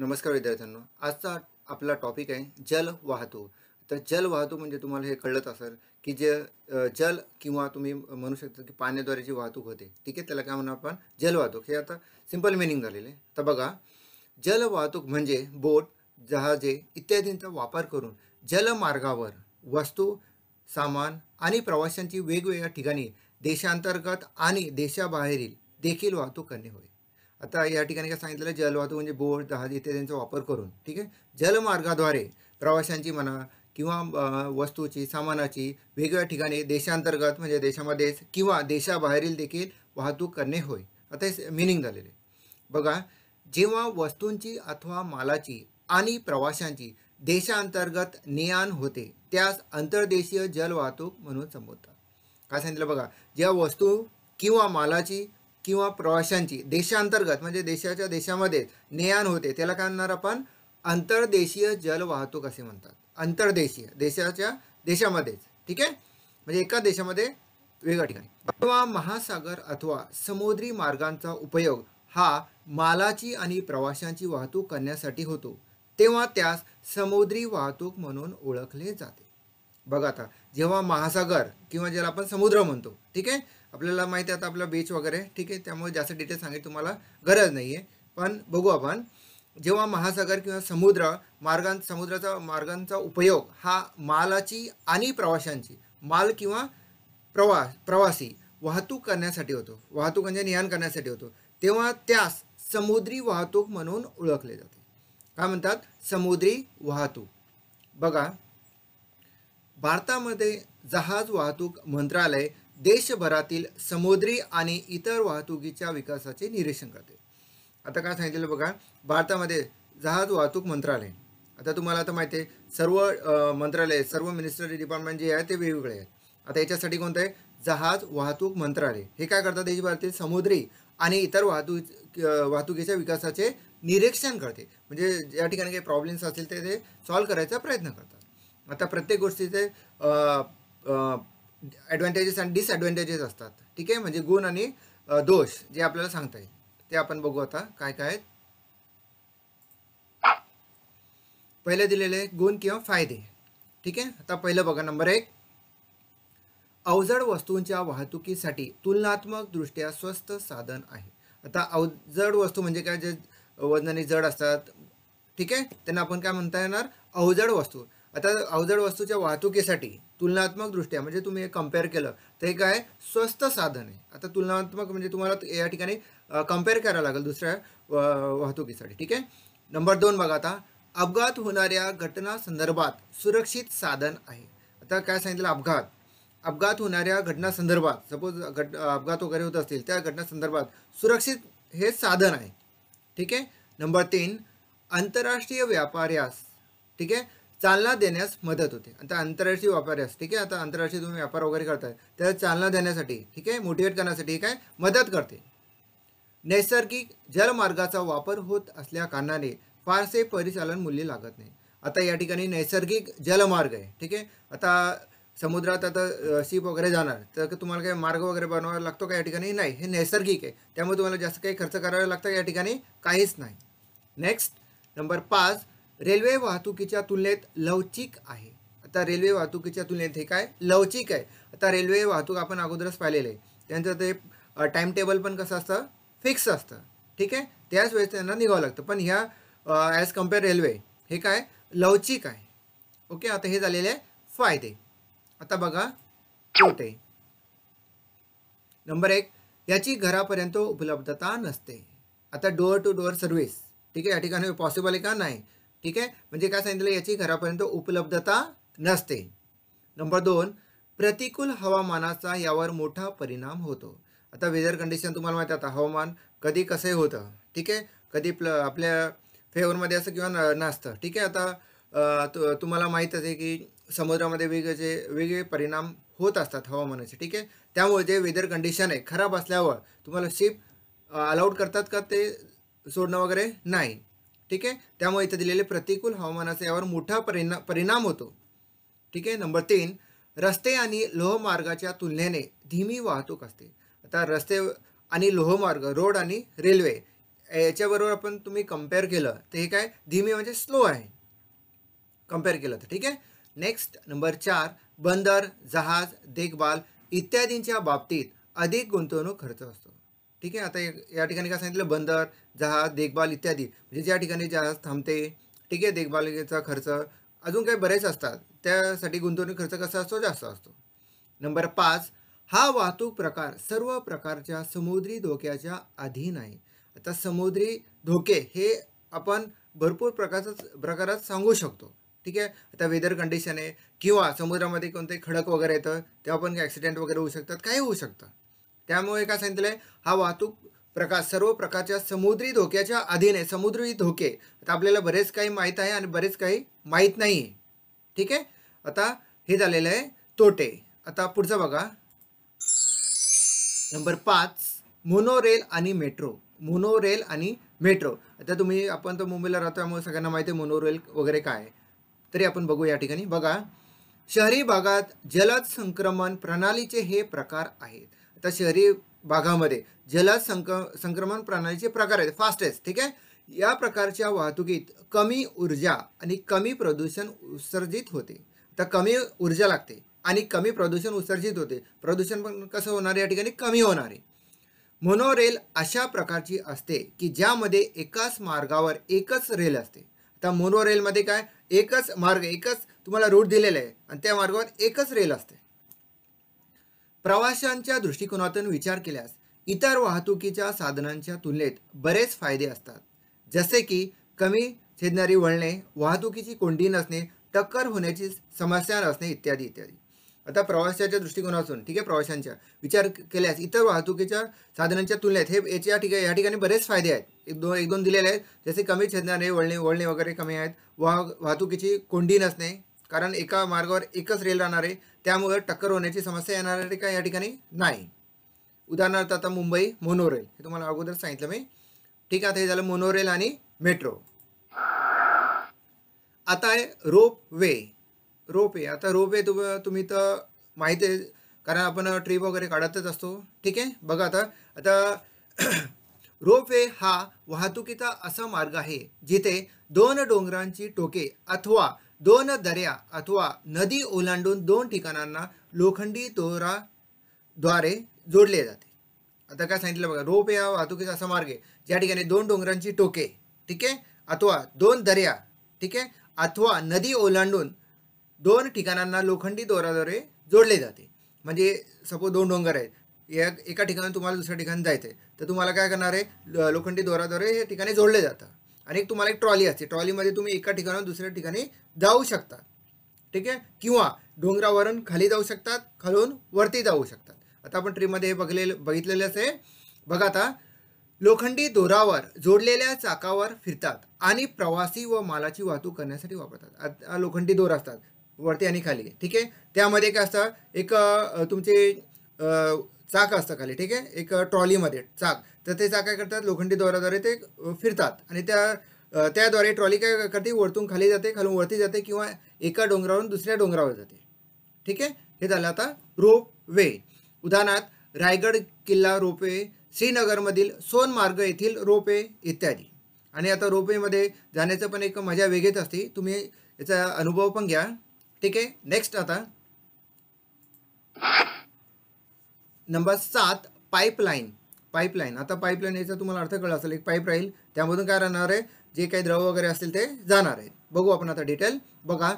नमस्कार विद्यार्थ्यांनो आजचा आपला टॉपिक आहे जल वाहतूक तर जल वाहतूक म्हणजे तुम्हाला हे कळलंच असेल की जे जल किंवा तुम्ही म्हणू शकता की पाण्याद्वारे जी वाहतूक होते ठीक आहे त्याला काय म्हणू आपण जल वाहतूक हे आता सिंपल मिनिंग झालेले आहे तर बघा जल वाहतूक म्हणजे बोट जहाजे इत्यादींचा वापर करून जलमार्गावर वस्तू सामान आणि प्रवाशांची वेगवेगळ्या ठिकाणी देशांतर्गत आणि देशाबाहेरील देखील वाहतूक करणे होईल आता या ठिकाणी काय सांगितलेलं जलवाहतूक म्हणजे बोट जहाज त्यांचा वापर करून ठीक आहे जलमार्गाद्वारे प्रवाशांची म्हणा किंवा वस्तूची सामानाची वेगवेगळ्या ठिकाणी देशांतर्गत म्हणजे देशामध्येच किंवा देशाबाहेरील देखील वाहतूक करणे होय आता हे मिनिंग झालेले बघा जेव्हा वस्तूंची अथवा मालाची आणि प्रवाशांची देशांतर्गत नियान होते त्यास आंतरदेशीय जलवाहतूक म्हणून संबोधतात काय सांगितलं बघा ज्या वस्तू किंवा मालाची किंवा प्रवाशांची देशांतर्गत म्हणजे देशाच्या देशामध्ये ने होते त्याला काय म्हणणार आपण आंतरदेशीय जल वाहतूक असे म्हणतात आंतरदेशीय देशाच्या देशामध्येच ठीक आहे म्हणजे एका देशामध्ये वेगळ्या ठिकाणी किंवा महासागर अथवा समुद्री मार्गांचा उपयोग हा मालाची आणि प्रवाशांची वाहतूक करण्यासाठी होतो तेव्हा त्यास समुद्री वाहतूक म्हणून ओळखले जाते बघा आता जेव्हा महासागर किंवा ज्याला आपण समुद्र म्हणतो ठीक आहे आपल्याला माहिती आहे आता आपला बीच वगैरे ठीक आहे त्यामुळे जास्त डिटेल सांगितलं तुम्हाला गरज नाही आहे पण बघू आपण जेव्हा महासागर किंवा समुद्र मार्गां समुद्राचा मार्गांचा उपयोग हा मालाची आणि प्रवाशांची माल किंवा प्रवा प्रवासी वाहतूक करण्यासाठी होतो वाहतूक म्हणजे करण्यासाठी होतो तेव्हा त्यास समुद्री वाहतूक म्हणून ओळखले जाते काय म्हणतात समुद्री वाहतूक बघा भारतामध्ये जहाज वाहतूक मंत्रालय देशभरातील समुद्री आणि इतर वाहतुकीच्या विकासाचे निरीक्षण करते आता काय सांगितलं बघा भारतामध्ये जहाज वाहतूक मंत्रालय आता तुम्हाला आता माहिती आहे सर्व मंत्रालय सर्व मिनिस्टरी डिपार्टमेंट जे आहे ते वेगवेगळे आहेत आता याच्यासाठी कोणतं आहे जहाज वाहतूक मंत्रालय हे काय करतात देशभरातील समुद्री आणि इतर वाहतूक वाहतुकीच्या विकासाचे निरीक्षण करते म्हणजे ज्या ठिकाणी काही प्रॉब्लेम्स असतील ते ते सॉल्व्ह करायचा प्रयत्न करतात आता प्रत्येक गोष्टीचे ॲडव्हान्टेजेस आणि डिसॲडव्हान्टेजेस असतात ठीक आहे म्हणजे गुण आणि दोष जे आपल्याला सांगता येईल ते आपण बघू आता काय काय आहेत पहिले दिलेले गुण किंवा फायदे ठीक आहे आता पहिलं बघा नंबर एक अवजड वस्तूंच्या वाहतुकीसाठी तुलनात्मक दृष्ट्या स्वस्त साधन आहे आता अवजड वस्तू म्हणजे काय जे वजनाने जड असतात ठीक आहे त्यांना आपण काय म्हणता येणार अवजड वस्तू आता अवजड वस्तूच्या वाहतुकीसाठी दृष्ट्या म्हणजे तुम्ही हे कम्पेअर केलं तर हे काय स्वस्त साधन आहे आता तुलनात्मक म्हणजे तुम्हाला या ठिकाणी कम्पेअर करायला लागेल दुसऱ्या वाहतुकीसाठी ठीक आहे नंबर दोन बघा आता अपघात होणाऱ्या घटना संदर्भात सुरक्षित साधन आहे आता काय सांगितलं अपघात अपघात होणाऱ्या घटना संदर्भात सपोज घट अपघात वगैरे होत असतील त्या घटना संदर्भात सुरक्षित हे साधन आहे ठीक आहे नंबर तीन आंतरराष्ट्रीय व्यापार्यास ठीक आहे चालना देण्यास मदत होते आता आंतरराष्ट्रीय व्यापाऱ्यास ठीक आहे आता आंतरराष्ट्रीय तुम्ही व्यापार वगैरे करताय त्याला चालना देण्यासाठी ठीक आहे मोटिवेट करण्यासाठी काय मदत करते नैसर्गिक जलमार्गाचा वापर होत असल्या कारणाने फारसे परिचालन मूल्य लागत नाही आता या ठिकाणी नैसर्गिक जलमार्ग आहे ठीक आहे आता समुद्रात आता शिप वगैरे जाणार तर तुम्हाला काही मार्ग वगैरे बनवावा लागतो का या ठिकाणी नाही हे नैसर्गिक आहे त्यामुळे तुम्हाला जास्त काही खर्च करावा लागतं या ठिकाणी काहीच नाही नेक्स्ट नंबर पाच रेल्वे वाहतुकीच्या तुलनेत लवचिक आहे आता रेल्वे वाहतुकीच्या तुलनेत हे काय लवचिक आहे आता रेल्वे वाहतूक आपण अगोदरच पाहिलेलं आहे त्यांचं ते टाइम टेबल पण कसं असतं फिक्स असतं ठीक आहे त्याच वेळेस त्यांना निघावं लागतं पण ह्या ॲज कम्पेअर रेल्वे हे काय लवचिक आहे ओके आता हे झालेले फायदे आता बघा तोटे नंबर एक याची घरापर्यंत उपलब्धता नसते आता डोअर टू डोअर सर्व्हिस ठीक आहे या ठिकाणी पॉसिबल आहे का नाही ठीक आहे म्हणजे काय सांगितलं याची घरापर्यंत उपलब्धता नसते नंबर दोन प्रतिकूल हवामानाचा यावर मोठा परिणाम होतो आता वेदर कंडिशन तुम्हाला माहिती आता हवामान कधी कसं होतं ठीक आहे कधी प्ल आपल्या फेवरमध्ये असं किंवा न नसतं ठीक आहे आता तु तुम्हाला माहीत आहे की समुद्रामध्ये वेगळे वेगळे परिणाम होत असतात हवामानाचे ठीक आहे त्यामुळे जे वेदर कंडिशन आहे खराब असल्यावर तुम्हाला शिप अलाउड करतात का ते सोडणं वगैरे नाही ठीक आहे त्यामुळे इथे दिलेले प्रतिकूल हवामानाचा यावर मोठा परिणा परिणाम होतो ठीक आहे नंबर तीन रस्ते आणि लोहमार्गाच्या तुलनेने धीमी वाहतूक असते आता रस्ते आणि लोहमार्ग रोड आणि रेल्वे याच्याबरोबर आपण तुम्ही कम्पेअर केलं तर हे काय धीमी म्हणजे स्लो आहे कम्पेअर केलं तर ठीक आहे नेक्स्ट नंबर चार बंदर जहाज देखभाल इत्यादींच्या बाबतीत अधिक गुंतवणूक खर्च असतो ठीक आहे आता या ठिकाणी काय सांगितलं बंदर जहाज देखभाल इत्यादी म्हणजे ज्या ठिकाणी जहाज थांबते ठीक आहे देखभालीचा खर्च अजून काही बरेच असतात त्यासाठी गुंतवणूक खर्च कसा असतो जास्त असतो नंबर पाच हा वाहतूक प्रकार सर्व प्रकारच्या समुद्री धोक्याच्या अधीन आहे आता समुद्री धोके हे आपण भरपूर प्रकारचं प्रकारात सांगू शकतो ठीक आहे आता वेदर कंडिशन आहे किंवा समुद्रामध्ये कोणते खडक वगैरे येतं तेव्हा पण ॲक्सिडेंट वगैरे होऊ शकतात काही होऊ शकतं त्यामुळे काय सांगितलं आहे हा वाहतूक प्रकार सर्व प्रकारच्या समुद्री धोक्याच्या अधीन आहे समुद्री धोके आता आपल्याला बरेच काही माहीत आहे आणि बरेच काही माहीत नाही आहे ठीक आहे आता हे झालेलं आहे तोटे आता पुढचं बघा नंबर पाच मोनोरेल आणि मेट्रो मोनोरेल आणि मेट्रो आता तुम्ही आपण तर मुंबईला राहतो त्यामुळे सगळ्यांना माहिती आहे मोनोरेल वगैरे काय तरी आपण बघू या ठिकाणी बघा शहरी भागात जलद संक्रमण प्रणालीचे हे प्रकार आहेत तर शहरी भागामध्ये जलद संक संक्रमण प्रणालीचे प्रकार आहेत फास्टेस्ट ठीक आहे या प्रकारच्या वाहतुकीत कमी ऊर्जा आणि कमी प्रदूषण उत्सर्जित होते तर कमी ऊर्जा लागते आणि कमी प्रदूषण उत्सर्जित होते प्रदूषण पण कसं होणार या ठिकाणी कमी होणार आहे मोनोरेल अशा प्रकारची असते की ज्यामध्ये एकाच मार्गावर एकच रेल असते आता मोनोरेलमध्ये काय एकच मार्ग एकच तुम्हाला रूट दिलेला आहे आणि त्या मार्गावर एकच रेल असते प्रवाशांच्या दृष्टिकोनातून विचार केल्यास इतर वाहतुकीच्या साधनांच्या तुलनेत बरेच फायदे असतात जसे की कमी छेदणारी वळणे वाहतुकीची कोंडी नसणे टक्कर होण्याची समस्या नसणे इत्यादी इत्यादी आता प्रवाशाच्या दृष्टिकोनातून ठीक आहे प्रवाशांच्या विचार केल्यास इतर वाहतुकीच्या साधनांच्या तुलनेत हे याच्या ठिकाणी या ठिकाणी बरेच फायदे आहेत एक दोन एक दोन दिलेले आहेत जसे कमी छेदणारे वळणे वळणे वगैरे कमी आहेत वाह वाहतुकीची कोंडी नसणे कारण एका मार्गावर एकच रेल राहणार आहे त्यामुळे टक्कर होण्याची समस्या येणार आहे का या ठिकाणी नाही उदाहरणार्थ आता मुंबई मोनोरेल हे तुम्हाला अगोदर सांगितलं मी ठीक आहे हे झालं मोनोरेल आणि मेट्रो आता आहे रोप वे रोप वे आता रोप वे तुम तुम्ही तर माहिती आहे कारण आपण ट्रीप वगैरे काढतच असतो ठीक आहे बघा आता आता रोप वे हा वाहतुकीचा असा मार्ग आहे जिथे दोन डोंगरांची टोके अथवा दोन दर्या अथवा नदी ओलांडून दोन ठिकाणांना लोखंडी द्वारे जोडले जाते आता काय सांगितलं बघा रोप या वाहतुकीचा असा मार्ग आहे ज्या ठिकाणी दोन डोंगरांची टोके ठीक आहे अथवा दोन दर्या ठीक आहे अथवा नदी ओलांडून दोन ठिकाणांना लोखंडी दोराद्वारे जोडले जाते म्हणजे सपोज दोन डोंगर आहेत या एका ठिकाणी तुम्हाला दुसऱ्या ठिकाणी जायचं आहे तर तुम्हाला काय करणार आहे लोखंडी दोराद्वारे हे ठिकाणी जोडले जातं आणि एक तुम्हाला एक ट्रॉली असते ट्रॉलीमध्ये तुम्ही एका ठिकाणाहून दुसऱ्या ठिकाणी जाऊ शकता ठीक आहे किंवा डोंगरावरून खाली जाऊ शकतात खालून वरती जाऊ शकतात आता आपण ट्रीमध्ये हे बघले बघितलेलंच आहे बघा आता लोखंडी दोरावर जोडलेल्या चाकावर फिरतात आणि प्रवासी व मालाची वाहतूक करण्यासाठी वापरतात लोखंडी दोर असतात वरती आणि खाली ठीक आहे त्यामध्ये काय असतं एक तुमचे चाक असतं खाली ठीक आहे एक ट्रॉलीमध्ये चाक तर ते चाक काय करतात लोखंडी दोराद्वारे ते फिरतात आणि त्या त्याद्वारे ट्रॉली काय करते वरतून खाली जाते खालून वरती जाते किंवा एका डोंगरावरून दुसऱ्या डोंगरावर जाते ठीक आहे हे झालं आता रोप वे उदाहरणार्थ रायगड किल्ला रोपवे श्रीनगरमधील सोनमार्ग येथील रोपे इत्यादी आणि आता रोपवेमध्ये जाण्याचं पण एक मजा वेगळीच असते तुम्ही याचा अनुभव पण घ्या ठीक आहे नेक्स्ट आता नंबर सात पाईपलाईन पाईपलाईन आता पाईपलाईन याचा तुम्हाला अर्थ कळला असेल एक पाईप राहील त्यामधून काय राहणार आहे जे काही द्रव वगैरे असतील ते जाणार आहे बघू आपण आता डिटेल बघा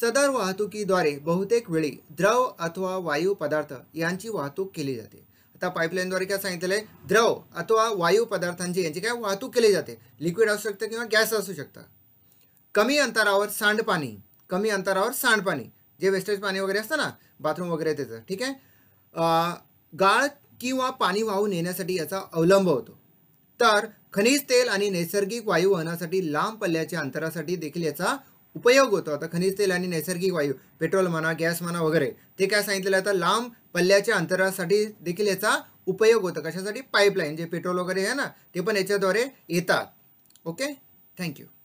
सदर वाहतुकीद्वारे बहुतेक वेळी द्रव अथवा वायू पदार्थ यांची वाहतूक केली जाते आता पाईपलाईनद्वारे काय सांगितलं आहे द्रव अथवा वायू पदार्थांची यांची काय वाहतूक केली जाते लिक्विड असू शकतं किंवा गॅस असू शकतं कमी अंतरावर सांडपाणी कमी अंतरावर सांडपाणी जे वेस्टेज पाणी वगैरे असतं ना बाथरूम वगैरे त्याचं ठीक आहे गाळ किंवा पाणी वाहून नेण्यासाठी याचा अवलंब होतो तर खनिज तेल आणि नैसर्गिक वायू वहनासाठी लांब पल्ल्याच्या अंतरासाठी देखील याचा उपयोग होतो आता खनिज तेल आणि नैसर्गिक वायू पेट्रोल म्हणा गॅस म्हणा वगैरे ते काय सांगितलेलं आता लांब पल्ल्याच्या अंतरासाठी देखील याचा उपयोग होतो कशासाठी पाईपलाईन जे पेट्रोल वगैरे आहे ना ते पण याच्याद्वारे येतात ओके थँक्यू